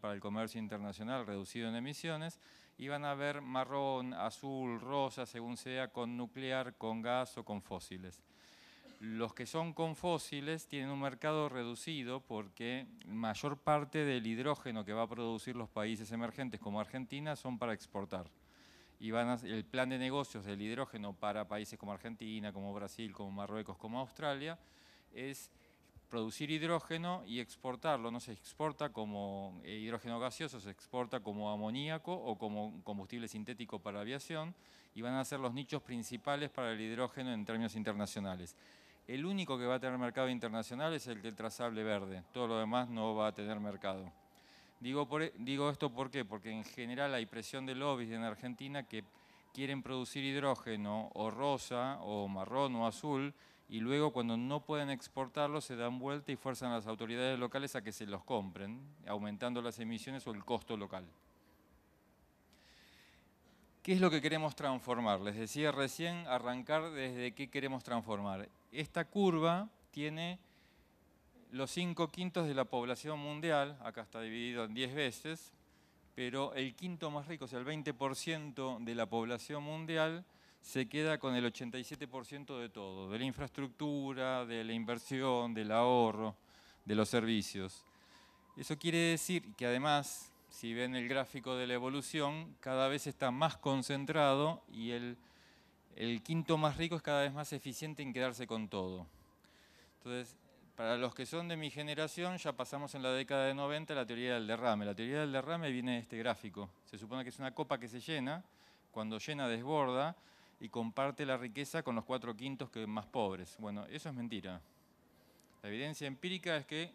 para el comercio internacional reducido en emisiones y van a ver marrón, azul, rosa, según sea, con nuclear, con gas o con fósiles. Los que son con fósiles tienen un mercado reducido porque mayor parte del hidrógeno que va a producir los países emergentes como Argentina son para exportar. Y van a, el plan de negocios del hidrógeno para países como Argentina, como Brasil, como Marruecos, como Australia, es producir hidrógeno y exportarlo. No se exporta como eh, hidrógeno gaseoso, se exporta como amoníaco o como combustible sintético para aviación y van a ser los nichos principales para el hidrógeno en términos internacionales. El único que va a tener mercado internacional es el del trazable verde, todo lo demás no va a tener mercado. Digo, e, esto ¿por qué? porque en general hay presión de lobbies en Argentina que quieren producir hidrógeno o rosa o marrón o azul y luego cuando no pueden exportarlos se dan vuelta y fuerzan a las autoridades locales a que se los compren, aumentando las emisiones o el costo local. ¿Qué es lo que queremos transformar? Les decía recién, arrancar desde qué queremos transformar. Esta curva tiene los cinco quintos de la población mundial, acá está dividido en 10 veces, pero el quinto más rico, o sea, el 20% de la población mundial, se queda con el 87% de todo, de la infraestructura, de la inversión, del ahorro, de los servicios. Eso quiere decir que además, si ven el gráfico de la evolución, cada vez está más concentrado y el, quinto más rico es cada vez más eficiente en quedarse con todo. Entonces, para los que son de mi generación, ya pasamos en la década de 90 la teoría del derrame. La teoría del derrame viene de este gráfico. Se supone que es una copa que se llena, cuando llena desborda, y comparte la riqueza con los cuatro quintos que más pobres. Bueno, eso es mentira. La evidencia empírica es que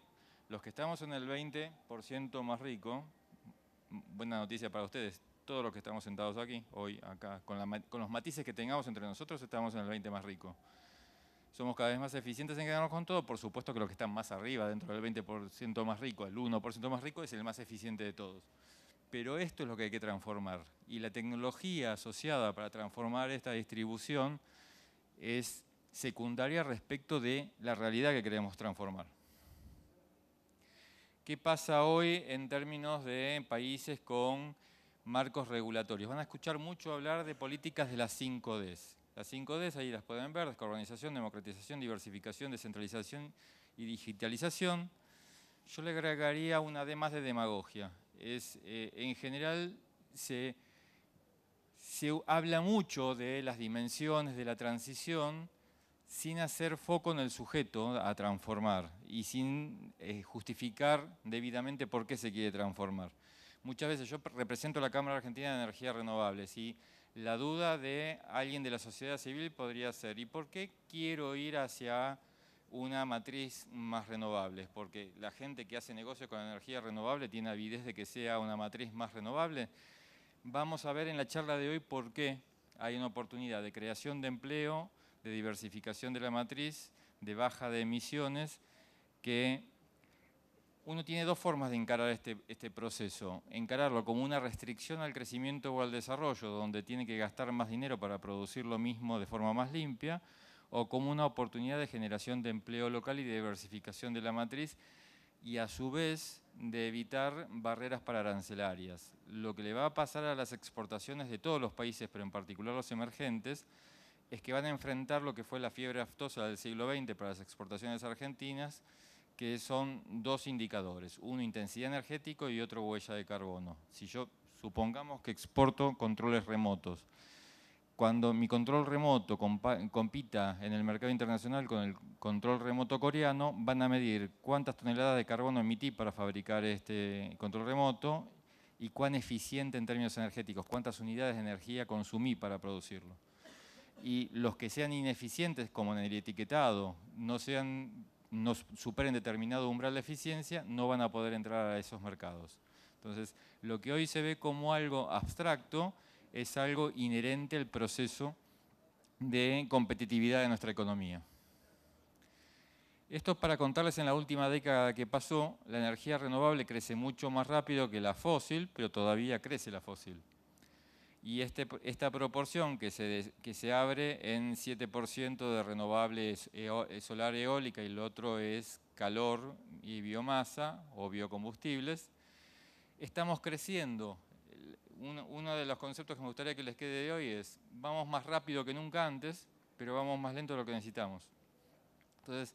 los que estamos en el 20% más rico, buena noticia para ustedes, todos los que estamos sentados aquí, hoy, acá, con, con, los matices que tengamos entre nosotros, estamos en el 20 más rico. Somos cada vez más eficientes en quedarnos con todo, por supuesto que los que están más arriba, dentro del 20% más rico, el 1% más rico, es el más eficiente de todos pero esto es lo que hay que transformar. Y la tecnología asociada para transformar esta distribución es secundaria respecto de la realidad que queremos transformar. ¿Qué pasa hoy en términos de países con marcos regulatorios? Van a escuchar mucho hablar de políticas de las 5Ds. Las 5Ds ahí las pueden ver, descarbonización, democratización, diversificación, descentralización y digitalización. Yo le agregaría una D más de demagogia, es, eh, en general se, habla mucho de las dimensiones de la transición sin hacer foco en el sujeto a transformar y sin eh, justificar debidamente por qué se quiere transformar. Muchas veces yo represento la Cámara Argentina de Energías Renovables y la duda de alguien de la sociedad civil podría ser, ¿y por qué quiero ir hacia una matriz más renovable, porque la gente que hace negocio con energía renovable tiene avidez de que sea una matriz más renovable. Vamos a ver en la charla de hoy por qué hay una oportunidad de creación de empleo, de diversificación de la matriz, de baja de emisiones, que uno tiene dos formas de encarar este, este proceso. Encararlo como una restricción al crecimiento o al desarrollo, donde tiene que gastar más dinero para producir lo mismo de forma más limpia, o como una oportunidad de generación de empleo local y de diversificación de la matriz y a su vez de evitar barreras para arancelarias. Lo que le va a pasar a las exportaciones de todos los países, pero en particular los emergentes, es que van a enfrentar lo que fue la fiebre aftosa del siglo XX para las exportaciones argentinas, que son dos indicadores, uno intensidad energética y otro huella de carbono. Si yo supongamos que exporto controles remotos, cuando mi control remoto compita en el mercado internacional con el control remoto coreano, van a medir cuántas toneladas de carbono emití para fabricar este control remoto y cuán eficiente en términos energéticos, cuántas unidades de energía consumí para producirlo. Y los que sean ineficientes, como en el etiquetado, no, sean, superen determinado umbral de eficiencia, no van a poder entrar a esos mercados. Entonces, lo que hoy se ve como algo abstracto, es algo inherente al proceso de competitividad de nuestra economía. Esto es para contarles en la última década que pasó, la energía renovable crece mucho más rápido que la fósil, pero todavía crece la fósil. Y este, esta proporción que se, que se abre en 7% de renovables solar eólica y el otro es calor y biomasa o biocombustibles, estamos creciendo uno, de los conceptos que me gustaría que les quede de hoy es, vamos más rápido que nunca antes, pero vamos más lento de lo que necesitamos. Entonces,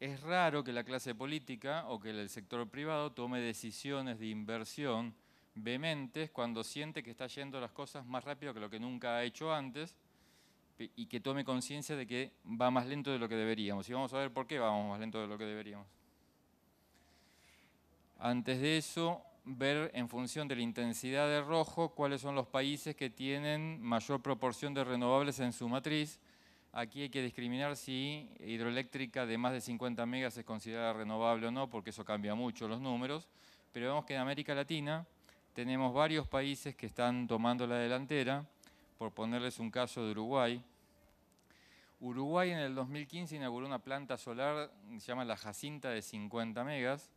es raro que la clase política o que el sector privado tome decisiones de inversión vehementes cuando siente que está yendo las cosas más rápido que lo que nunca ha hecho antes y que tome conciencia de que va más lento de lo que deberíamos. Y vamos a ver por qué vamos más lento de lo que deberíamos. Antes de eso, ver en función de la intensidad de rojo cuáles son los países que tienen mayor proporción de renovables en su matriz. Aquí hay que discriminar si hidroeléctrica de más de 50 megas es considerada renovable o no, porque eso cambia mucho los números. Pero vemos que en América Latina tenemos varios países que están tomando la delantera, por ponerles un caso de Uruguay. Uruguay en el 2015 inauguró una planta solar, se llama La Jacinta de 50 megas,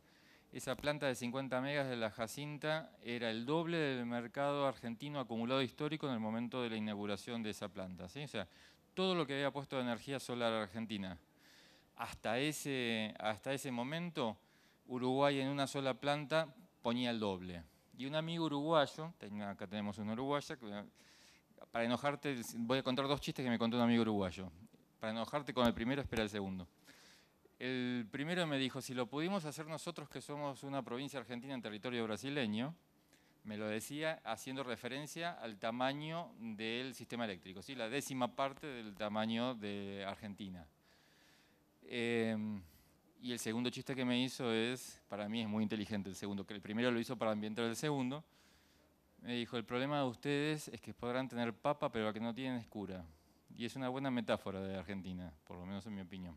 esa planta de 50 megas de la Jacinta era el doble del mercado argentino acumulado histórico en el momento de la inauguración de esa planta. O sea, todo lo que había puesto de energía solar argentina. Hasta ese, hasta ese momento, Uruguay en una sola planta ponía el doble. Y un amigo uruguayo, acá tenemos un uruguayo, para enojarte, voy a contar dos chistes que me contó un amigo uruguayo. Para enojarte con el primero, espera el segundo. El primero me dijo, si lo pudimos hacer nosotros que somos una provincia argentina en territorio brasileño, me lo decía haciendo referencia al tamaño del sistema eléctrico, ¿sí? la décima parte del tamaño de Argentina. Em, y el segundo chiste que me hizo es, para mí es muy inteligente el segundo, que el primero lo hizo para ambientar el segundo, me dijo, el problema de ustedes es que podrán tener papa, pero que no tienen escura. cura. Y es una buena metáfora de Argentina, por lo menos en mi opinión.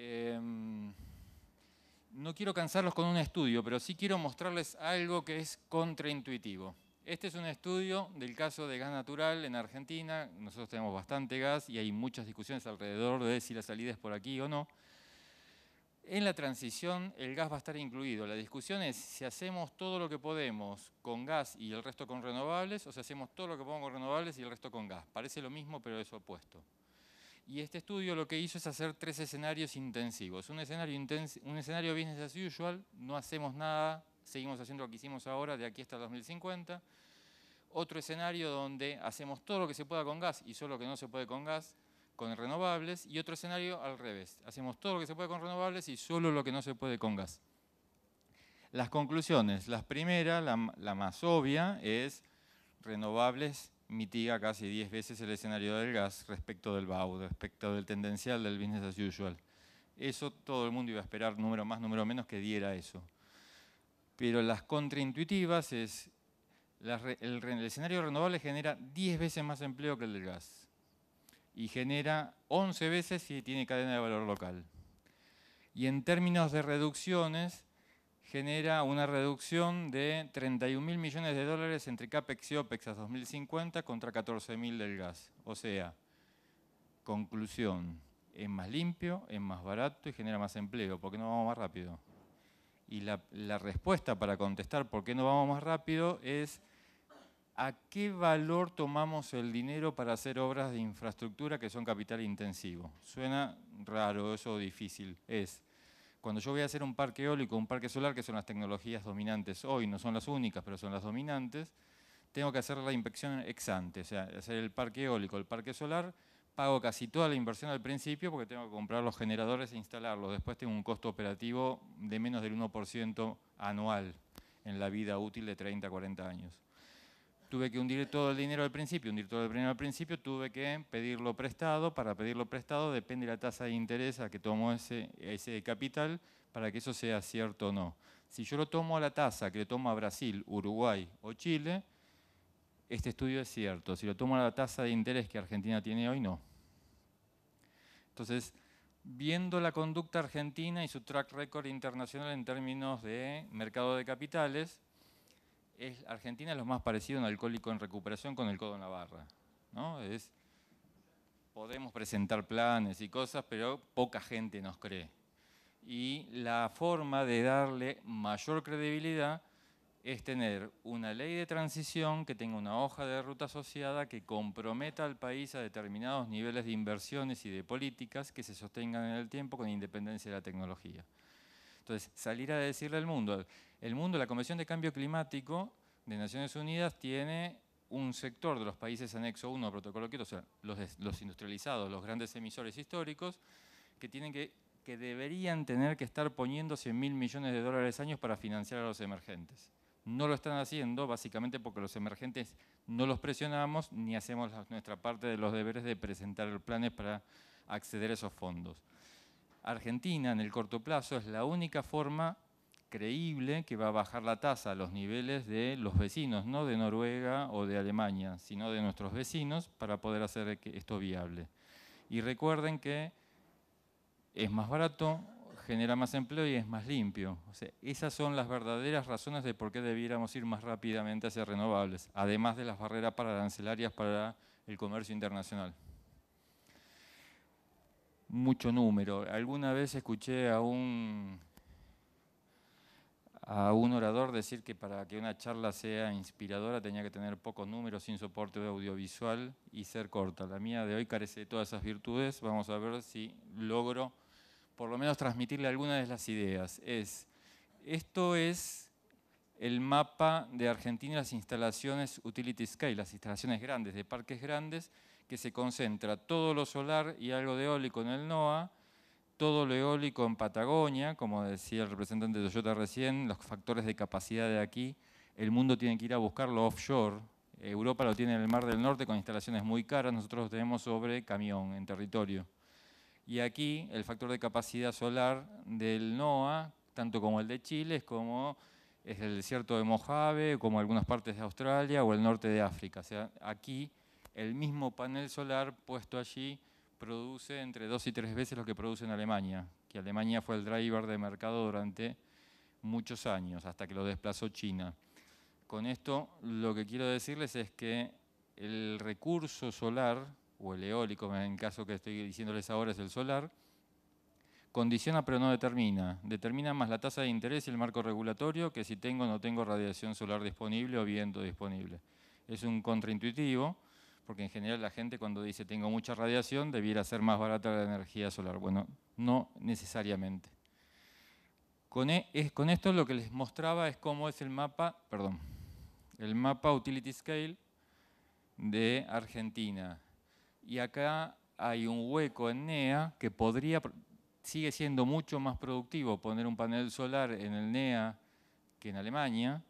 Em, no quiero cansarlos con un estudio, pero sí quiero mostrarles algo que es contraintuitivo. Este es un estudio del caso de gas natural en Argentina. Nosotros tenemos bastante gas y hay muchas discusiones alrededor de si la salida es por aquí o no. En la transición el gas va a estar incluido. La discusión es si hacemos todo lo que podemos con gas y el resto con renovables o si hacemos todo lo que podemos con renovables y el resto con gas. Parece lo mismo pero es opuesto. Y este estudio lo que hizo es hacer tres escenarios intensivos. Un escenario, un escenario business as usual, no hacemos nada, seguimos haciendo lo que hicimos ahora de aquí hasta 2050. Otro escenario donde hacemos todo lo que se pueda con gas y solo lo que no se puede con gas, con renovables. Y otro escenario al revés, hacemos todo lo que se puede con renovables y solo lo que no se puede con gas. Las conclusiones, la primera, la, la más obvia, es renovables mitiga casi 10 veces el escenario del gas respecto del BAU, respecto del tendencial del business as usual. Eso todo el mundo iba a esperar, número más, número menos, que diera eso. Pero las contraintuitivas es, el, el, escenario renovable genera 10 veces más empleo que el del gas y genera 11 veces si tiene cadena de valor local. Y en términos de reducciones, genera una reducción de 31 mil millones de dólares entre CAPEX y OPEX a 2050 contra 14 mil del gas. O sea, conclusión, es más limpio, es más barato y genera más empleo. ¿Por qué no vamos más rápido? Y la, la respuesta para contestar por qué no vamos más rápido es a qué valor tomamos el dinero para hacer obras de infraestructura que son capital intensivo. Suena raro eso, difícil. Es cuando yo voy a hacer un parque eólico, un parque solar, que son las tecnologías dominantes hoy, no son las únicas, pero son las dominantes, tengo que hacer la inspección ex ante, o sea, hacer el parque eólico, el parque solar, pago casi toda la inversión al principio porque tengo que comprar los generadores e instalarlos, después tengo un costo operativo de menos del 1% anual en la vida útil de 30 a 40 años tuve que hundir todo el dinero al principio, hundir todo el dinero al principio, tuve que pedirlo prestado, para pedirlo prestado depende la tasa de interés a que tomo ese, ese capital para que eso sea cierto o no. Si yo lo tomo a la tasa que le toma Brasil, Uruguay o Chile, este estudio es cierto. Si lo tomo a la tasa de interés que Argentina tiene hoy, no. Entonces, viendo la conducta argentina y su track record internacional en términos de mercado de capitales, es, Argentina es lo más parecido a un alcohólico en recuperación con el codo en la barra. ¿no? Es, podemos presentar planes y cosas, pero poca gente nos cree. Y la forma de darle mayor credibilidad es tener una ley de transición que tenga una hoja de ruta asociada que comprometa al país a determinados niveles de inversiones y de políticas que se sostengan en el tiempo con independencia de la tecnología. Entonces, salir a decirle al mundo, el mundo, la Convención de Cambio Climático de Naciones Unidas tiene un sector de los países anexo 1 protocolo que o sea, los, industrializados, los grandes emisores históricos, que, tienen que, deberían tener que estar poniendo 100.000 mil millones de dólares años para financiar a los emergentes. No lo están haciendo básicamente porque los emergentes no los presionamos ni hacemos nuestra parte de los deberes de presentar planes para acceder a esos fondos. Argentina en el corto plazo es la única forma creíble que va a bajar la tasa a los niveles de los vecinos, no de Noruega o de Alemania, sino de nuestros vecinos para poder hacer esto viable. Y recuerden que es más barato, genera más empleo y es más limpio. esas son las verdaderas razones de por qué debiéramos ir más rápidamente hacia renovables, además de las barreras arancelarias para el comercio internacional mucho número. Alguna vez escuché a un a un orador decir que para que una charla sea inspiradora tenía que tener pocos números sin soporte audiovisual y ser corta. La mía de hoy carece de todas esas virtudes. Vamos a ver si logro por lo menos transmitirle alguna de las ideas. Es, esto es el mapa de Argentina, las instalaciones utility scale, las instalaciones grandes, de parques grandes, que se concentra todo lo solar y algo de eólico en el NOAA, todo lo eólico en Patagonia, como decía el representante de Toyota recién, los factores de capacidad de aquí, el mundo tiene que ir a buscarlo offshore. Europa lo tiene en el Mar del Norte con instalaciones muy caras, nosotros lo tenemos sobre camión, en territorio. Y aquí el factor de capacidad solar del NOAA, tanto como el de Chile, es como es el desierto de Mojave, como algunas partes de Australia o el norte de África. O sea, aquí el mismo panel solar puesto allí produce entre dos y tres veces lo que produce en Alemania, que Alemania fue el driver de mercado durante muchos años, hasta que lo desplazó China. Con esto lo que quiero decirles es que el recurso solar, o el eólico, en caso que estoy diciéndoles ahora es el solar, condiciona pero no determina. Determina más la tasa de interés y el marco regulatorio que si tengo o no tengo radiación solar disponible o viento disponible. Es un contraintuitivo, porque en general la gente cuando dice tengo mucha radiación debiera ser más barata la energía solar. Bueno, no necesariamente. Con, e, es, con esto lo que les mostraba es cómo es el mapa, perdón, el mapa Utility Scale de Argentina. Y acá hay un hueco en NEA que podría, sigue siendo mucho más productivo poner un panel solar en el NEA que en Alemania,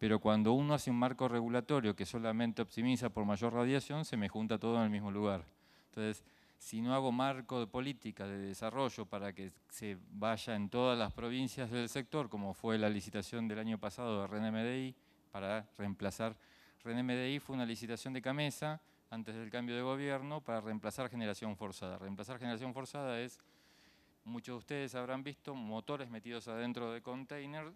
pero cuando uno hace un marco regulatorio que solamente optimiza por mayor radiación, se me junta todo en el mismo lugar. Entonces, si no hago marco de política de desarrollo para que se vaya en todas las provincias del sector, como fue la licitación del año pasado de RENMDI, para reemplazar, RENMDI fue una licitación de Camesa antes del cambio de gobierno para reemplazar generación forzada. Reemplazar generación forzada es, muchos de ustedes habrán visto, motores metidos adentro de container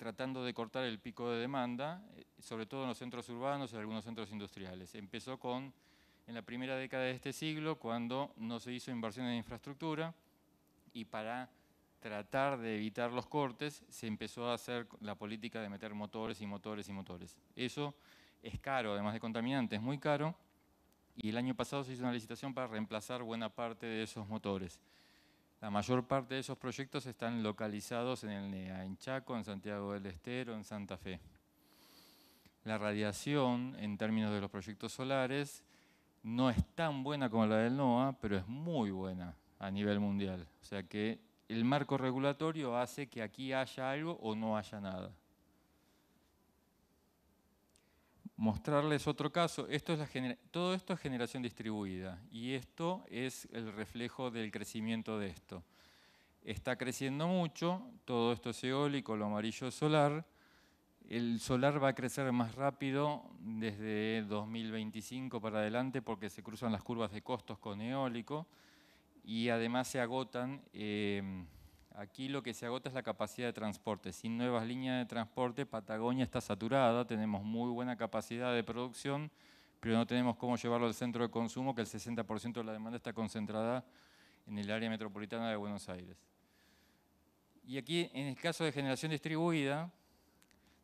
tratando de cortar el pico de demanda, eh, sobre todo en los centros urbanos y algunos centros industriales. Empezó con, en la primera década de este siglo, cuando no se hizo inversión en infraestructura y para tratar de evitar los cortes se empezó a hacer la política de meter motores y motores y motores. Eso es caro, además de contaminante, es muy caro y el año pasado se hizo una licitación para reemplazar buena parte de esos motores. La mayor parte de esos proyectos están localizados en el NEA, en Chaco, en Santiago del Estero, en Santa Fe. La radiación, en términos de los proyectos solares, no es tan buena como la del NOAA, pero es muy buena a nivel mundial. O sea que el marco regulatorio hace que aquí haya algo o no haya nada. mostrarles otro caso. Esto es todo esto es generación distribuida y esto es el reflejo del crecimiento de esto. Está creciendo mucho, todo esto es eólico, lo amarillo es solar. El solar va a crecer más rápido desde 2025 para adelante porque se cruzan las curvas de costos con eólico y además se agotan eh, Aquí lo que se agota es la capacidad de transporte. Sin nuevas líneas de transporte, Patagonia está saturada, tenemos muy buena capacidad de producción, pero no tenemos cómo llevarlo al centro de consumo, que el 60% de la demanda está concentrada en el área metropolitana de Buenos Aires. Y aquí, en el caso de generación distribuida,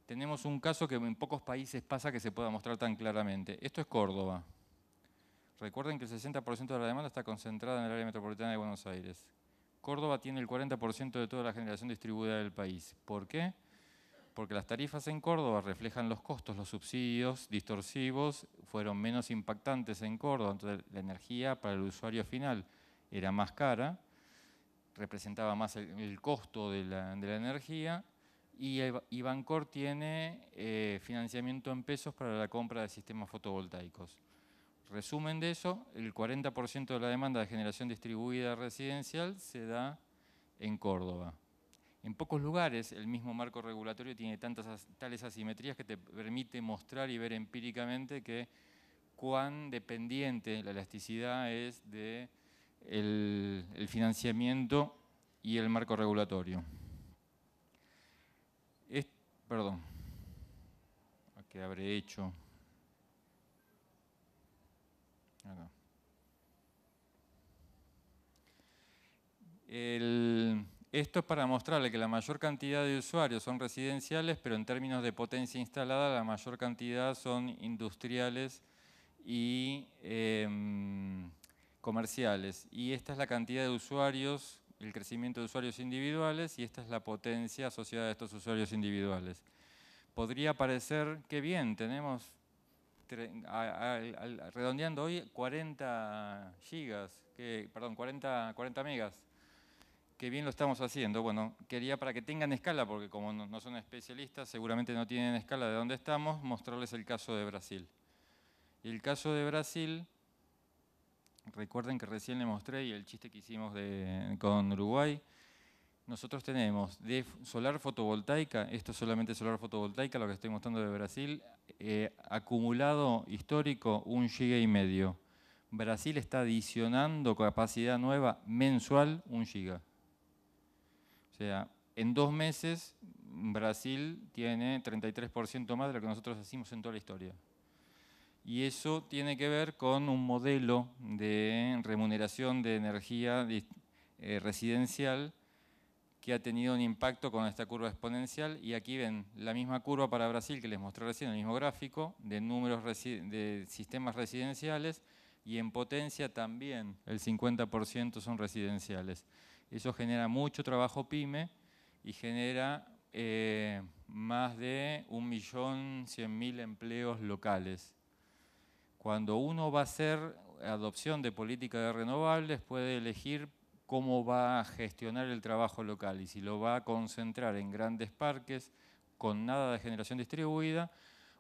tenemos un caso que en pocos países pasa que se pueda mostrar tan claramente. Esto es Córdoba. Recuerden que el 60% de la demanda está concentrada en el área metropolitana de Buenos Aires. Córdoba tiene el 40% de toda la generación distribuida del país. ¿Por qué? Porque las tarifas en Córdoba reflejan los costos, los subsidios distorsivos fueron menos impactantes en Córdoba, entonces la energía para el usuario final era más cara, representaba más el, costo de la, energía y Bancor tiene eh, financiamiento en pesos para la compra de sistemas fotovoltaicos. Resumen de eso, el 40% de la demanda de generación distribuida residencial se da en Córdoba. En pocos lugares el mismo marco regulatorio tiene tantas tales asimetrías que te permite mostrar y ver empíricamente que cuán dependiente la elasticidad es de financiamiento y el marco regulatorio. perdón, ¿qué habré hecho? esto es para mostrarle que la mayor cantidad de usuarios son residenciales, pero en términos de potencia instalada, la mayor cantidad son industriales y em, comerciales. Y esta es la cantidad de usuarios, el crecimiento de usuarios individuales, y esta es la potencia asociada a estos usuarios individuales. Podría parecer que bien, tenemos redondeando hoy, 40 gigas, que, perdón, 40, 40 megas. Qué bien lo estamos haciendo. Bueno, quería para que tengan escala, porque como no, son especialistas, seguramente no tienen escala de dónde estamos, mostrarles el caso de Brasil. el caso de Brasil, recuerden que recién le mostré y el chiste que hicimos con Uruguay, nosotros tenemos de solar fotovoltaica, esto es solamente solar fotovoltaica, lo que estoy mostrando de Brasil, eh, acumulado histórico un giga y medio. Brasil está adicionando capacidad nueva mensual un giga. O sea, en dos meses Brasil tiene 33% más de lo que nosotros hacemos en toda la historia. Y eso tiene que ver con un modelo de remuneración de energía eh, residencial que ha tenido un impacto con esta curva exponencial y aquí ven la misma curva para Brasil que les mostré recién, el mismo gráfico de números de sistemas residenciales y en potencia también el 50% son residenciales. Eso genera mucho trabajo pyme y genera eh, más de 1.100.000 empleos locales. Cuando uno va a hacer adopción de política de renovables puede elegir cómo va a gestionar el trabajo local y si lo va a concentrar en grandes parques con nada de generación distribuida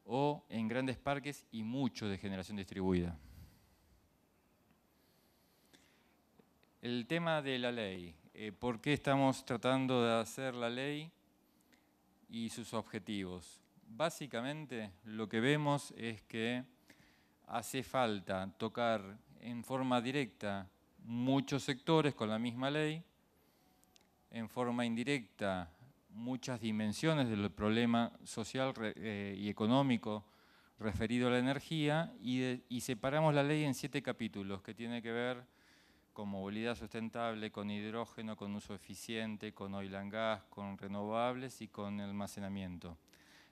o en grandes parques y mucho de generación distribuida. El tema de la ley. Eh, ¿Por qué estamos tratando de hacer la ley y sus objetivos? Básicamente lo que vemos es que hace falta tocar en forma directa muchos sectores con la misma ley, en forma indirecta muchas dimensiones del problema social eh, y económico referido a la energía y, y, separamos la ley en siete capítulos que tiene que ver con movilidad sustentable, con hidrógeno, con uso eficiente, con oil and gas, con renovables y con almacenamiento.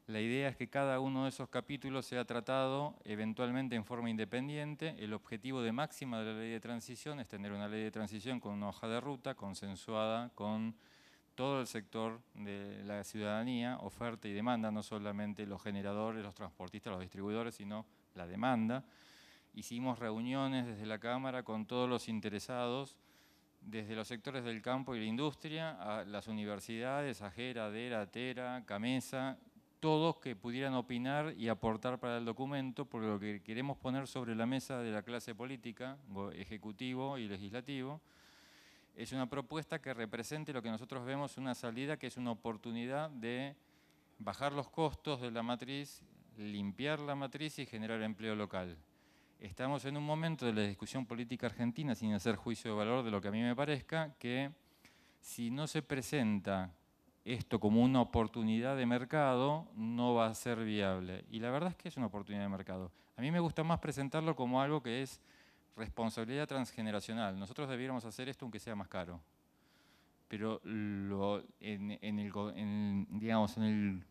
La idea es que cada uno de esos capítulos sea tratado eventualmente en forma independiente. El objetivo de máxima de la ley de transición es tener una ley de transición con una hoja de ruta consensuada con todo el sector de la ciudadanía, oferta y demanda, no solamente los generadores, los transportistas, los distribuidores, sino la demanda. Hicimos reuniones desde la Cámara con todos los interesados, desde los sectores del campo y la industria, a las universidades, Ajera, DERA, TERA, CAMESA, todos que pudieran opinar y aportar para el documento, porque lo que queremos poner sobre la mesa de la clase política, ejecutivo y legislativo, es una propuesta que represente lo que nosotros vemos una salida que es una oportunidad de bajar los costos de la matriz, limpiar la matriz y generar empleo local. Estamos en un momento de la discusión política argentina, sin hacer juicio de valor de lo que a mí me parezca, que si no se presenta esto como una oportunidad de mercado no va a ser viable. Y la verdad es que es una oportunidad de mercado. A mí me gusta más presentarlo como algo que es responsabilidad transgeneracional. Nosotros debiéramos hacer esto aunque sea más caro. Pero lo, en, el, digamos, en el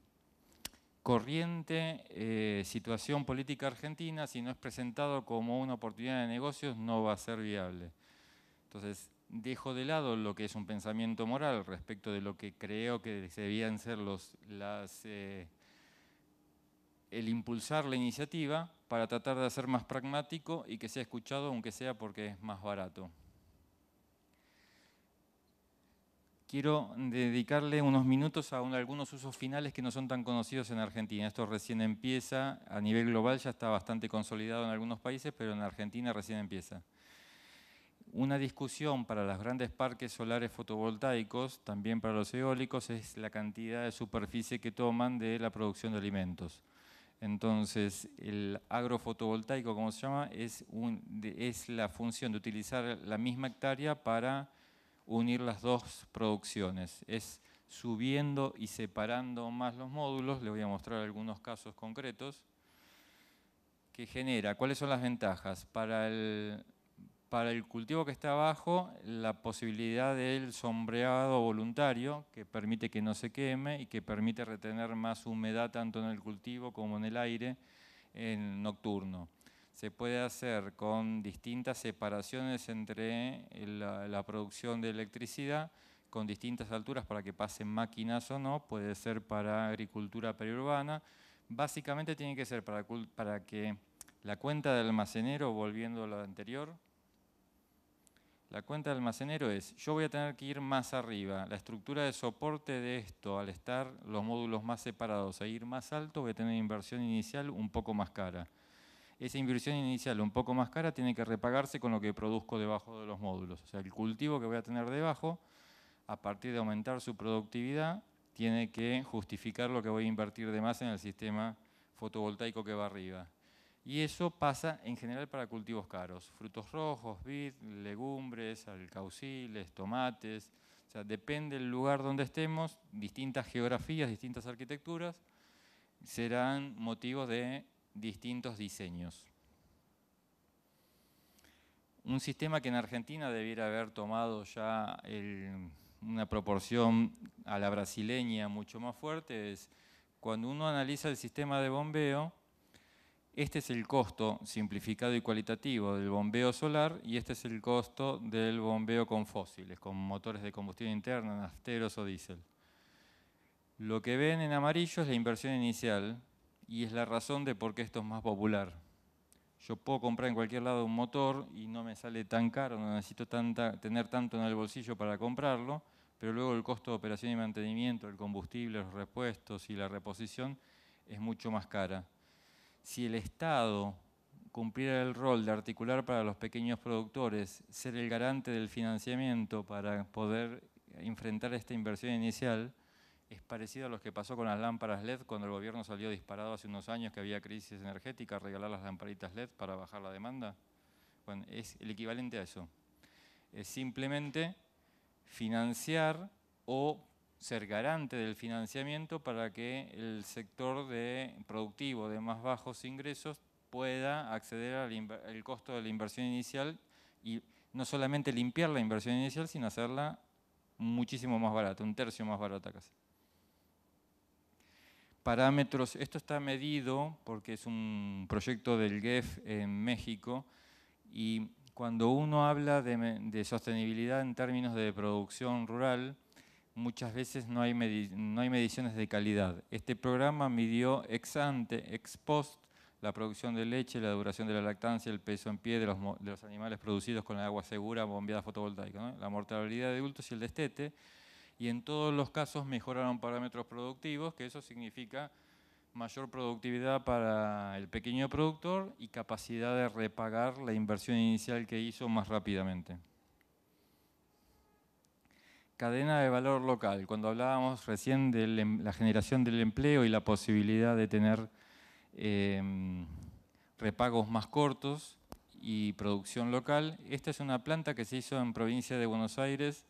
corriente eh, situación política argentina, si no es presentado como una oportunidad de negocios, no va a ser viable. Entonces, dejo de lado lo que es un pensamiento moral respecto de lo que creo que debían ser los, las, eh, el impulsar la iniciativa para tratar de hacer más pragmático y que sea escuchado, aunque sea porque es más barato. Quiero dedicarle unos minutos a algunos usos finales que no son tan conocidos en Argentina. Esto recién empieza, a nivel global ya está bastante consolidado en algunos países, pero en Argentina recién empieza. Una discusión para los grandes parques solares fotovoltaicos, también para los eólicos, es la cantidad de superficie que toman de la producción de alimentos. Entonces, el agrofotovoltaico, como se llama, es, la función de utilizar la misma hectárea para unir las dos producciones. Es subiendo y separando más los módulos, le voy a mostrar algunos casos concretos, que genera, ¿cuáles son las ventajas? Para el para el cultivo que está abajo la posibilidad del sombreado voluntario que permite que no se queme y que permite retener más humedad tanto en el cultivo como en el aire en nocturno. Se puede hacer con distintas separaciones entre eh, la, producción de electricidad con distintas alturas para que pasen máquinas o no, puede ser para agricultura periurbana. Básicamente tiene que ser para, que la cuenta del almacenero, volviendo a lo anterior, la cuenta del almacenero es, yo voy a tener que ir más arriba, la estructura de soporte de esto, al estar los módulos más separados a e ir más alto, voy a tener inversión inicial un poco más cara. Esa inversión inicial un poco más cara tiene que repagarse con lo que produzco debajo de los módulos. O sea, el cultivo que voy a tener debajo, a partir de aumentar su productividad, tiene que justificar lo que voy a invertir de más en el sistema fotovoltaico que va arriba. Y eso pasa en general para cultivos caros, frutos rojos, vid, legumbres, alcauciles, tomates. O sea, depende del lugar donde estemos, distintas geografías, distintas arquitecturas, serán motivos de distintos diseños. Un sistema que en Argentina debiera haber tomado ya una proporción a la brasileña mucho más fuerte es cuando uno analiza el sistema de bombeo, este es el costo simplificado y cualitativo del bombeo solar y este es el costo del bombeo con fósiles, con motores de combustión interna, asteros o diésel. Lo que ven en amarillo es la inversión inicial y es la razón de por qué esto es más popular. Yo puedo comprar en cualquier lado un motor y no me sale tan caro, no necesito tener tanto en el bolsillo para comprarlo, pero luego el costo de operación y mantenimiento, el combustible, los repuestos y la reposición es mucho más cara si el Estado cumpliera el rol de articular para los pequeños productores, ser el garante del financiamiento para poder enfrentar esta inversión inicial, es parecido a lo que pasó con las lámparas LED cuando el gobierno salió disparado hace unos años que había crisis energética, regalar las lamparitas LED para bajar la demanda. Bueno, es el equivalente a eso. Es simplemente financiar o ser garante del financiamiento para que el sector productivo de más bajos ingresos pueda acceder al costo de la inversión inicial y no solamente limpiar la inversión inicial, sino hacerla muchísimo más barata, un tercio más barata casi. Parámetros, esto está medido porque es un proyecto del GEF en México y cuando uno habla de sostenibilidad en términos de producción rural, muchas veces no hay, no mediciones de calidad. Este programa midió ex ante, ex post, la producción de leche, la duración de la lactancia, el peso en pie de los, animales producidos con el agua segura, bombeada fotovoltaica, la mortalidad de adultos y el destete. Y en todos los casos mejoraron parámetros productivos, que eso significa mayor productividad para el pequeño productor y capacidad de repagar la inversión inicial que hizo más rápidamente cadena de valor local, cuando hablábamos recién de em, la generación del empleo y la posibilidad de tener em, repagos más cortos y producción local, esta es una planta que se hizo en provincia de Buenos Aires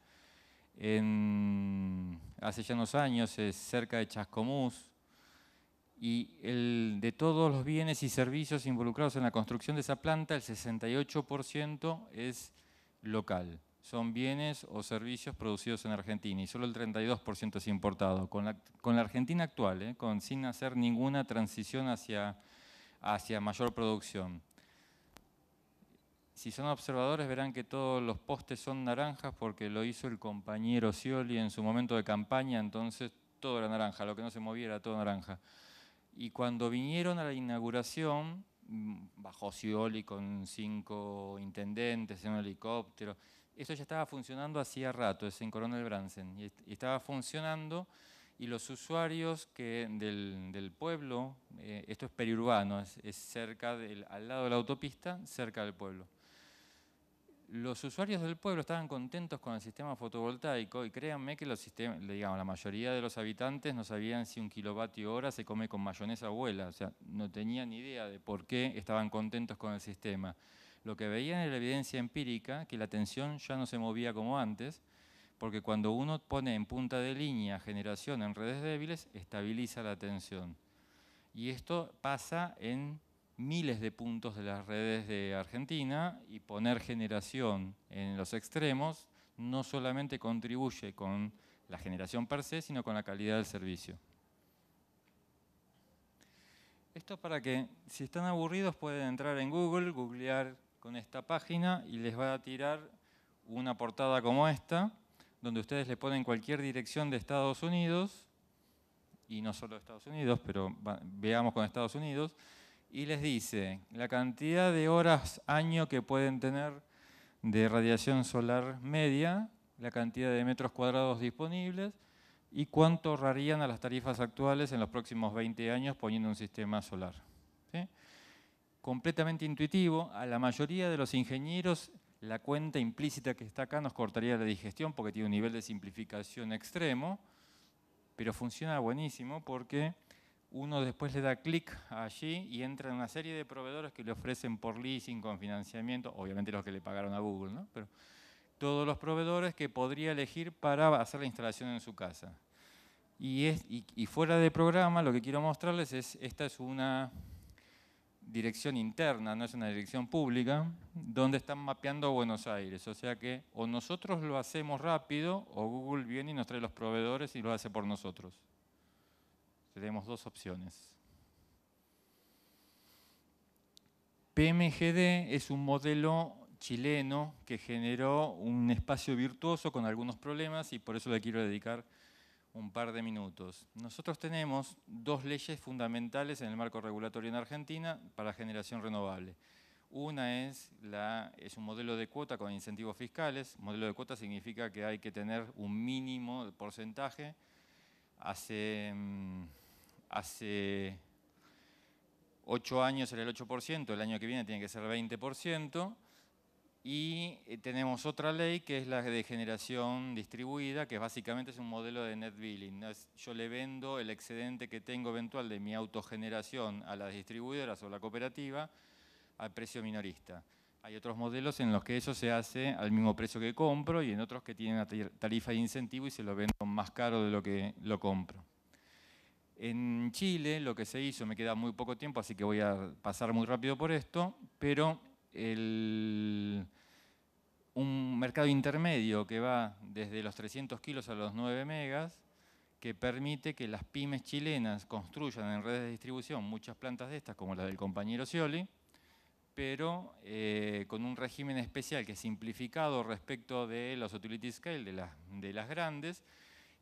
hace ya unos años, es cerca de Chascomús, y de todos los bienes y servicios involucrados en la construcción de esa planta, el 68% es local son bienes o servicios producidos en Argentina y solo el 32% es importado. Con la, Argentina actual, eh, con, sin hacer ninguna transición hacia, hacia mayor producción. Si son observadores verán que todos los postes son naranjas porque lo hizo el compañero Scioli en su momento de campaña, entonces todo era naranja, lo que no se moviera, todo naranja. Y cuando vinieron a la inauguración, mm, bajó Scioli con cinco intendentes en un helicóptero, esto ya estaba funcionando hacía rato, es en Coronel Bransen, y estaba funcionando y los usuarios del, pueblo, eh, esto es periurbano, es, cerca del, al lado de la autopista, cerca del pueblo. Los usuarios del pueblo estaban contentos con el sistema fotovoltaico y créanme que los sistemas, digamos, la mayoría de los habitantes no sabían si un kilovatio hora se come con mayonesa abuela, o sea, no tenían idea de por qué estaban contentos con el sistema. Lo que veían en la evidencia empírica, que la tensión ya no se movía como antes, porque cuando uno pone en punta de línea generación en redes débiles, estabiliza la tensión. Y esto pasa en miles de puntos de las redes de Argentina y poner generación en los extremos no solamente contribuye con la generación per se, sino con la calidad del servicio. Esto para que, si están aburridos, pueden entrar en Google, googlear con esta página y les va a tirar una portada como esta, donde ustedes le ponen cualquier dirección de Estados Unidos, y no solo Estados Unidos, pero veamos con Estados Unidos, y les dice la cantidad de horas año que pueden tener de radiación solar media, la cantidad de metros cuadrados disponibles y cuánto ahorrarían a las tarifas actuales en los próximos 20 años poniendo un sistema solar. ¿sí? completamente intuitivo, a la mayoría de los ingenieros la cuenta implícita que está acá nos cortaría la digestión porque tiene un nivel de simplificación extremo, pero funciona buenísimo porque uno después le da clic allí y entra en una serie de proveedores que le ofrecen por leasing, con financiamiento, obviamente los que le pagaron a Google, ¿no? pero todos los proveedores que podría elegir para hacer la instalación en su casa. Y, es, y fuera de programa, lo que quiero mostrarles es, esta es una dirección interna, no es una dirección pública, donde están mapeando Buenos Aires. O sea que o nosotros lo hacemos rápido o Google viene y nos trae los proveedores y lo hace por nosotros. Tenemos dos opciones. PMGD es un modelo chileno que generó un espacio virtuoso con algunos problemas y por eso le quiero dedicar un par de minutos. Nosotros tenemos dos leyes fundamentales en el marco regulatorio en Argentina para generación renovable. Una es, la, es un modelo de cuota con incentivos fiscales. Modelo de cuota significa que hay que tener un mínimo porcentaje. Hace, mm, hace años era el 8%, el año que viene tiene que ser el 20%. Y eh, tenemos otra ley que es la de generación distribuida, que básicamente es un modelo de net billing. Yo le vendo el excedente que tengo eventual de mi autogeneración a las distribuidoras o la cooperativa al precio minorista. Hay otros modelos en los que eso se hace al mismo precio que compro y en otros que tienen una tarifa de incentivo y se lo vendo más caro de lo que lo compro. En Chile lo que se hizo, me queda muy poco tiempo, así que voy a pasar muy rápido por esto, pero un mercado intermedio que va desde los 300 kilos a los 9 megas, que permite que las pymes chilenas construyan en redes de distribución muchas plantas de estas, como la del compañero Scioli, pero eh, con un régimen especial que es simplificado respecto de los utility scale, de, de las grandes,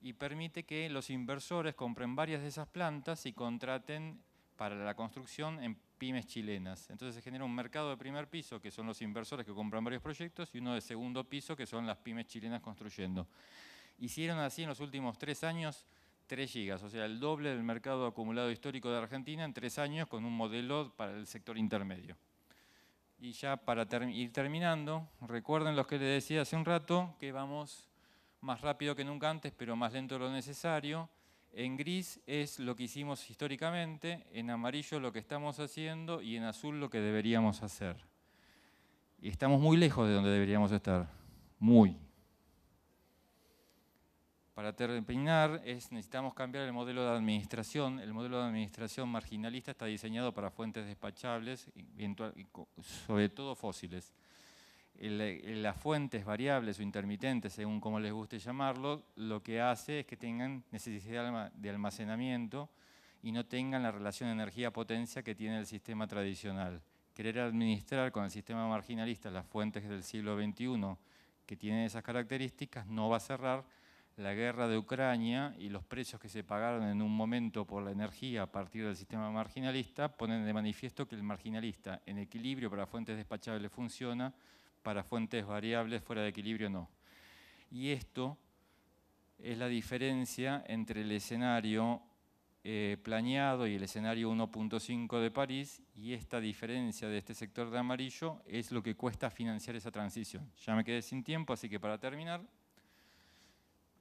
y permite que los inversores compren varias de esas plantas y contraten para la construcción en pymes chilenas. Entonces se genera un mercado de primer piso, que son los inversores que compran varios proyectos, y uno de segundo piso, que son las pymes chilenas construyendo. Hicieron así en los últimos tres años tres gigas, o sea, el doble del mercado acumulado histórico de Argentina en tres años con un modelo para el sector intermedio. Y ya para ir terminando, recuerden los que les decía hace un rato, que vamos más rápido que nunca antes, pero más lento de lo necesario. En gris es lo que hicimos históricamente, en amarillo lo que estamos haciendo y en azul lo que deberíamos hacer. Y estamos muy lejos de donde deberíamos estar, muy. Para terminar, es, necesitamos cambiar el modelo de administración. El modelo de administración marginalista está diseñado para fuentes despachables, sobre todo fósiles las fuentes variables o intermitentes, según como les guste llamarlo, lo que hace es que tengan necesidad de almacenamiento y no tengan la relación energía-potencia que tiene el sistema tradicional. Querer administrar con el sistema marginalista las fuentes del siglo XXI que tienen esas características no va a cerrar la guerra de Ucrania y los precios que se pagaron en un momento por la energía a partir del sistema marginalista ponen de manifiesto que el marginalista en equilibrio para fuentes despachables funciona, para fuentes variables fuera de equilibrio no. Y esto es la diferencia entre el escenario eh, planeado y el escenario 1.5 de París y esta diferencia de este sector de amarillo es lo que cuesta financiar esa transición. Ya me quedé sin tiempo, así que para terminar,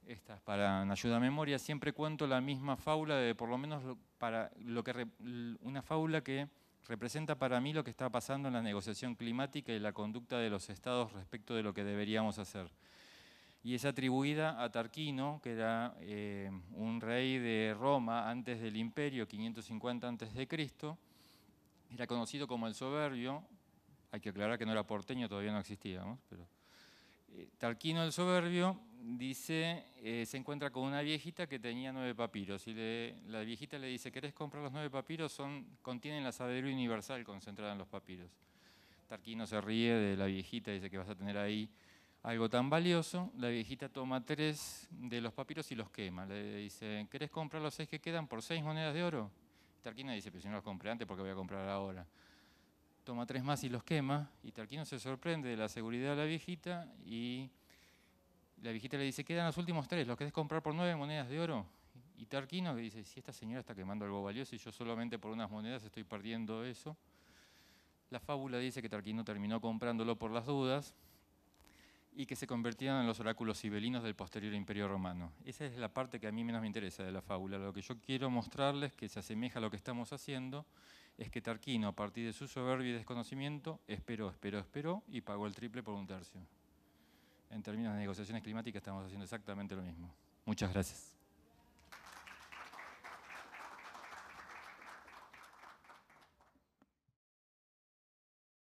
esta es para una ayuda a memoria, siempre cuento la misma fábula de por lo menos para lo que una fábula que representa para mí lo que está pasando en la negociación climática y la conducta de los estados respecto de lo que deberíamos hacer. Y es atribuida a Tarquino, que era eh, un rey de Roma antes del imperio, 550 antes de Cristo, era conocido como el soberbio, hay que aclarar que no era porteño, todavía no existíamos, pero eh, Tarquino el soberbio dice, eh, se encuentra con una viejita que tenía nueve papiros y la viejita le dice, ¿querés comprar los nueve papiros? Son, contienen la sabiduría universal concentrada en los papiros. Tarquino se ríe de la viejita, dice que vas a tener ahí algo tan valioso. La viejita toma tres de los papiros y los quema. Le dice, ¿querés comprar los seis que quedan por seis monedas de oro? Tarquino dice, pero si no los compré antes, porque voy a comprar ahora? Toma tres más y los quema. Y Tarquino se sorprende de la seguridad de la viejita y la viejita le dice, quedan los últimos tres, ¿los querés comprar por nueve monedas de oro? Y Tarquino le dice, si esta señora está quemando algo valioso y yo solamente por unas monedas estoy perdiendo eso. La fábula dice que Tarquino terminó comprándolo por las dudas y que se convertían en los oráculos sibelinos del posterior imperio romano. Esa es la parte que a mí menos me interesa de la fábula. Lo que yo quiero mostrarles, que se asemeja a lo que estamos haciendo, es que Tarquino, a partir de su soberbia y desconocimiento, esperó, esperó, esperó y pagó el triple por un tercio en términos de negociaciones climáticas estamos haciendo exactamente lo mismo. Muchas gracias.